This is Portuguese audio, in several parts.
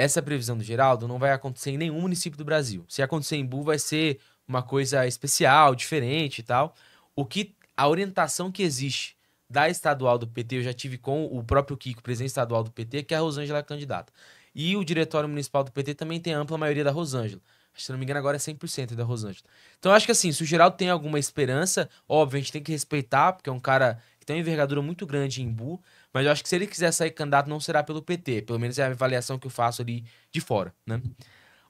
essa previsão do Geraldo não vai acontecer em nenhum município do Brasil. Se acontecer em Bu, vai ser uma coisa especial, diferente e tal. O que a orientação que existe da estadual do PT, eu já tive com o próprio Kiko, presidente estadual do PT, que é a Rosângela é candidata. E o diretório municipal do PT também tem ampla maioria da Rosângela. Se não me engano, agora é 100% da Rosângela. Então, acho que assim, se o Geraldo tem alguma esperança, óbvio, a gente tem que respeitar, porque é um cara que tem uma envergadura muito grande em Bu, mas eu acho que se ele quiser sair candidato, não será pelo PT. Pelo menos é a avaliação que eu faço ali de fora, né?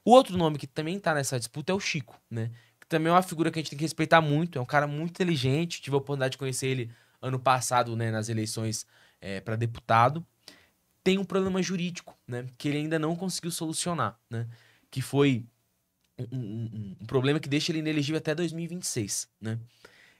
O outro nome que também está nessa disputa é o Chico, né? Que também é uma figura que a gente tem que respeitar muito. É um cara muito inteligente. Tive a oportunidade de conhecer ele ano passado, né? Nas eleições é, para deputado. Tem um problema jurídico, né? Que ele ainda não conseguiu solucionar, né? Que foi um, um, um problema que deixa ele inelegível até 2026, né?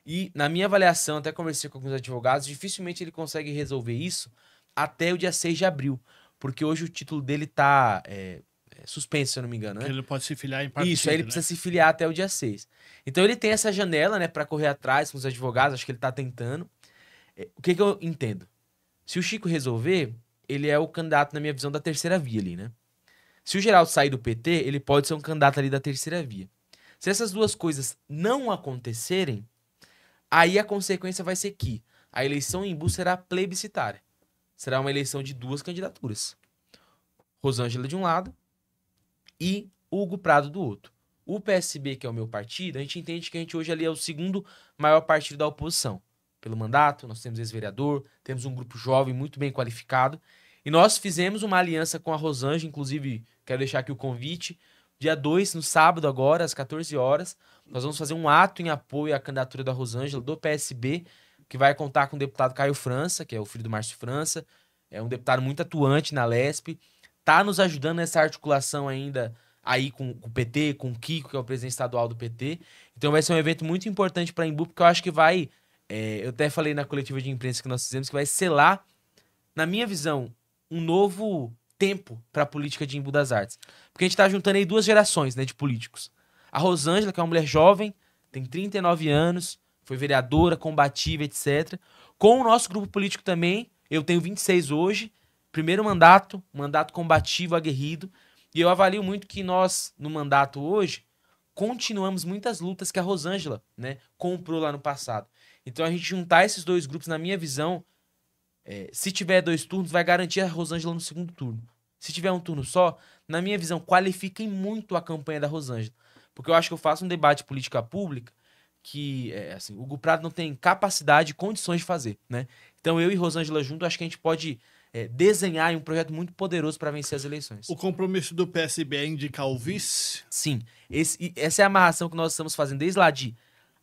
E, na minha avaliação, até conversei com alguns advogados, dificilmente ele consegue resolver isso até o dia 6 de abril. Porque hoje o título dele tá é, é suspenso, se eu não me engano, né? Porque ele pode se filiar em parte. Isso, aí ele né? precisa se filiar até o dia 6. Então ele tem essa janela, né, para correr atrás com os advogados, acho que ele tá tentando. É, o que, que eu entendo? Se o Chico resolver, ele é o candidato, na minha visão, da terceira via ali, né? Se o Geraldo sair do PT, ele pode ser um candidato ali da terceira via. Se essas duas coisas não acontecerem, Aí a consequência vai ser que a eleição em Embu será plebiscitária. Será uma eleição de duas candidaturas. Rosângela de um lado e Hugo Prado do outro. O PSB, que é o meu partido, a gente entende que a gente hoje ali é o segundo maior partido da oposição. Pelo mandato, nós temos ex-vereador, temos um grupo jovem muito bem qualificado. E nós fizemos uma aliança com a Rosângela, inclusive quero deixar aqui o convite Dia 2, no sábado agora, às 14 horas, nós vamos fazer um ato em apoio à candidatura da Rosângela, do PSB, que vai contar com o deputado Caio França, que é o filho do Márcio França, é um deputado muito atuante na LESP, tá nos ajudando nessa articulação ainda aí com, com, o PT, com o Kiko, que é o presidente estadual do PT. Então vai ser um evento muito importante para Embu, porque eu acho que vai. É, eu até falei na coletiva de imprensa que nós fizemos que vai selar, na minha visão, um novo tempo para a política de Embu das Artes. Porque a gente está juntando aí duas gerações né, de políticos. A Rosângela, que é uma mulher jovem, tem 39 anos, foi vereadora, combativa, etc. Com o nosso grupo político também, eu tenho 26 hoje, primeiro mandato, mandato combativo, aguerrido. E eu avalio muito que nós, no mandato hoje, continuamos muitas lutas que a Rosângela né, comprou lá no passado. Então a gente juntar esses dois grupos, na minha visão, é, se tiver dois turnos, vai garantir a Rosângela no segundo turno. Se tiver um turno só, na minha visão, qualifiquem muito a campanha da Rosângela. Porque eu acho que eu faço um debate de política pública que é, assim, o Hugo Prado não tem capacidade e condições de fazer, né? Então eu e Rosângela junto, acho que a gente pode é, desenhar um projeto muito poderoso para vencer as eleições. O compromisso do PSB é indicar o vice? Sim. Esse, essa é a amarração que nós estamos fazendo desde lá de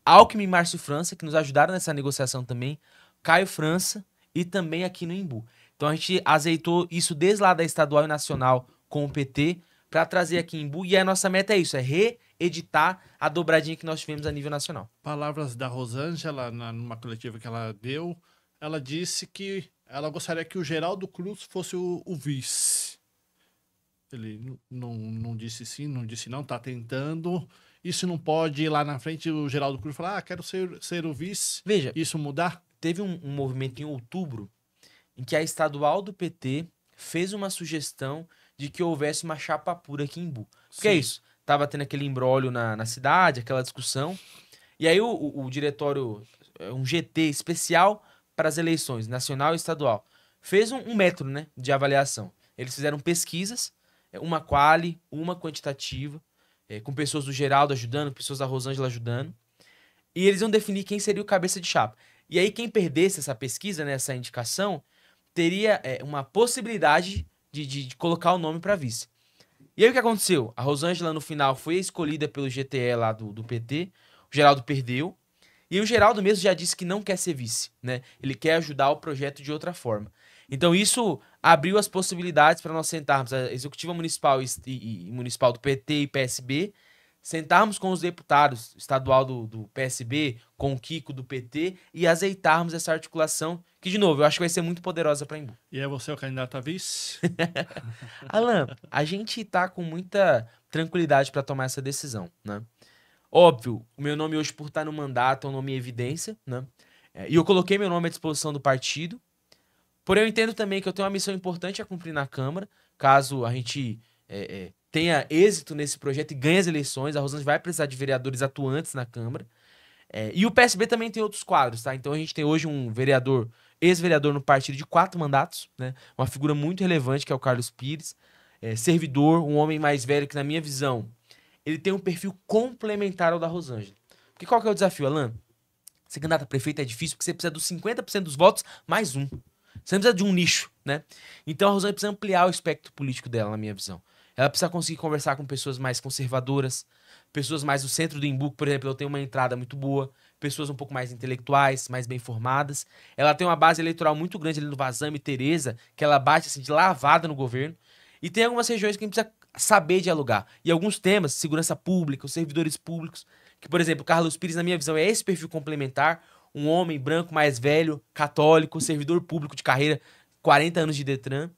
Alckmin e Márcio França, que nos ajudaram nessa negociação também, Caio França, e também aqui no Imbu. Então a gente azeitou isso desde lá da estadual e nacional com o PT para trazer aqui em Imbu. E a nossa meta é isso, é reeditar a dobradinha que nós tivemos a nível nacional. Palavras da Rosângela, na, numa coletiva que ela deu, ela disse que ela gostaria que o Geraldo Cruz fosse o, o vice. Ele não, não disse sim, não disse não, tá tentando. Isso não pode ir lá na frente o Geraldo Cruz falar, ah, quero ser, ser o vice. Veja. Isso mudar? Teve um, um movimento em outubro em que a estadual do PT fez uma sugestão de que houvesse uma chapa pura aqui em Imbu. É Sim. Que é isso? Tava tendo aquele embrólio na, na cidade, aquela discussão. E aí o, o, o diretório, é, um GT especial para as eleições, nacional e estadual, fez um, um método né, de avaliação. Eles fizeram pesquisas, é, uma quali, uma quantitativa, é, com pessoas do Geraldo ajudando, pessoas da Rosângela ajudando. E eles iam definir quem seria o cabeça de chapa. E aí, quem perdesse essa pesquisa, né, essa indicação, teria é, uma possibilidade de, de, de colocar o nome para vice. E aí, o que aconteceu? A Rosângela, no final, foi escolhida pelo GTE lá do, do PT. O Geraldo perdeu. E o Geraldo mesmo já disse que não quer ser vice, né? Ele quer ajudar o projeto de outra forma. Então isso abriu as possibilidades para nós sentarmos a executiva municipal e, e, municipal do PT e PSB sentarmos com os deputados estadual do, do, PSB, com o Kiko do PT e azeitarmos essa articulação, que, de novo, eu acho que vai ser muito poderosa para Embu. E é você o candidato a vice? Alan, a gente tá com muita tranquilidade para tomar essa decisão, né? Óbvio, o meu nome hoje, por estar tá no mandato, é um nome em evidência, né? É, e eu coloquei meu nome à disposição do partido. Porém, eu entendo também que eu tenho uma missão importante a cumprir na Câmara, caso a gente é, é, tenha êxito nesse projeto e ganhe as eleições. A Rosângela vai precisar de vereadores atuantes na Câmara. É, e o PSB também tem outros quadros, tá? Então a gente tem hoje um vereador, ex-vereador no partido de quatro mandatos, né? Uma figura muito relevante, que é o Carlos Pires. É, servidor, um homem mais velho que, na minha visão, ele tem um perfil complementar ao da Rosângela. Porque qual que é o desafio, Alan? Ser candidato a prefeito é difícil porque você precisa dos 50% dos votos mais um. Você não precisa de um nicho, né? Então a Rosângela precisa ampliar o espectro político dela, na minha visão. Ela precisa conseguir conversar com pessoas mais conservadoras, pessoas mais do centro do Imbuc, por exemplo, eu tenho uma entrada muito boa, pessoas um pouco mais intelectuais, mais bem formadas. Ela tem uma base eleitoral muito grande ali no Vazame, Tereza, que ela bate assim de lavada no governo. E tem algumas regiões que a gente precisa saber dialogar. E alguns temas, segurança pública, os servidores públicos, que, por exemplo, Carlos Pires, na minha visão, é esse perfil complementar, um homem branco mais velho, católico, servidor público de carreira, 40 anos de Detran.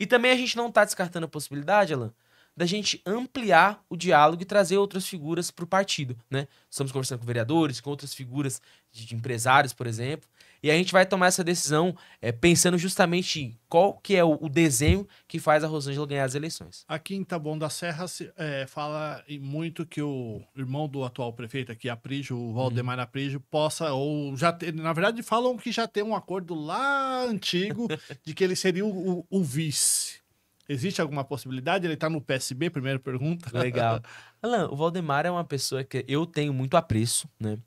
E também a gente não está descartando a possibilidade, Alan, da gente ampliar o diálogo e trazer outras figuras para o partido, né? Estamos conversando com vereadores, com outras figuras de empresários, por exemplo, e a gente vai tomar essa decisão é, pensando justamente em qual que é o, o, desenho que faz a Rosângela ganhar as eleições. Aqui em Taboão da Serra se, é, fala muito que o irmão do atual prefeito aqui, Aprígio, o Valdemar uhum. Aprígio, possa, ou já ter, na verdade falam que já tem um acordo lá antigo de que ele seria o, o, o vice. Existe alguma possibilidade? Ele tá no PSB, primeira pergunta. Legal. Alan, o Valdemar é uma pessoa que eu tenho muito apreço, né?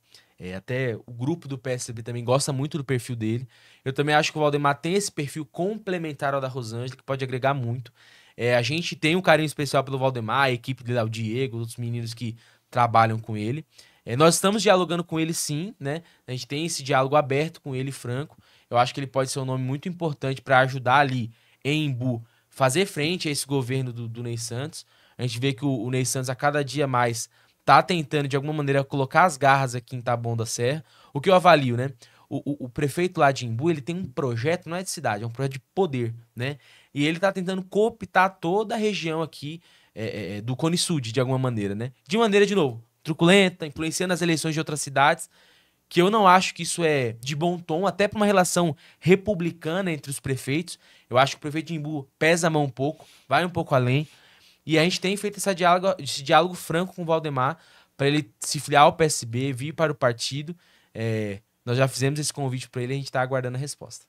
É, até o grupo do PSB também gosta muito do perfil dele. Eu também acho que o Valdemar tem esse perfil complementar ao da Rosângela, que pode agregar muito. É, a gente tem um carinho especial pelo Valdemar, a equipe dele, o Diego, outros meninos que trabalham com ele. É, nós estamos dialogando com ele sim, né? A gente tem esse diálogo aberto com ele, franco. Eu acho que ele pode ser um nome muito importante para ajudar ali em Embu fazer frente a esse governo do, do Ney Santos. A gente vê que o, o Ney Santos, a cada dia mais, tá tentando, de alguma maneira, colocar as garras aqui em Taboão da Serra. O que eu avalio, né? O, o, o, prefeito lá de Imbu, ele tem um projeto, não é de cidade, é um projeto de poder, né? E ele tá tentando cooptar toda a região aqui é, é, é do Cone Sud, de alguma maneira, né? De maneira, de novo, truculenta, influenciando as eleições de outras cidades, que eu não acho que isso é de bom tom, até para uma relação republicana entre os prefeitos. Eu acho que o prefeito de Imbu pesa a mão um pouco, vai um pouco além. E a gente tem feito esse diálogo, esse diálogo franco com o Valdemar para ele se filiar ao PSB, vir para o partido. É, nós já fizemos esse convite para ele, a gente está aguardando a resposta.